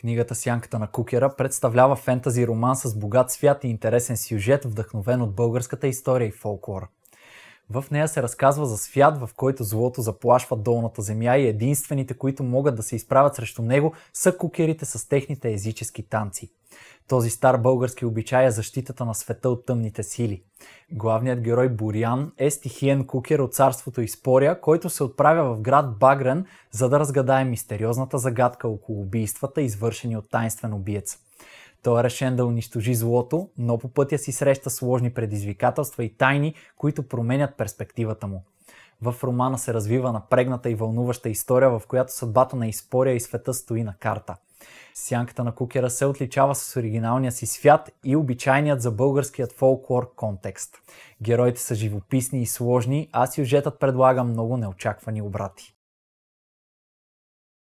Книгата Сянката на Кукера представлява фентази роман с богат свят и интересен сюжет, вдъхновен от българската история и фолклор. В нея се разказва за свят, в който злото заплашва долната земя и единствените, които могат да се изправят срещу него, са кукерите с техните езически танци. Този стар български обичай е защитата на света от тъмните сили. Главният герой Бурян е стихиен кукер от царството Испория, който се отправя в град Багрен, за да разгадае мистериозната загадка около убийствата, извършени от тайнствен убиец. Той е решен да унищожи злото, но по пътя си среща сложни предизвикателства и тайни, които променят перспективата му. В романа се развива напрегната и вълнуваща история, в която съдбата на Испория и света стои на карта. Сянката на Кукера се отличава с оригиналния си свят и обичайният за българският фолклор контекст. Героите са живописни и сложни, а сюжетът предлага много неочаквани обрати.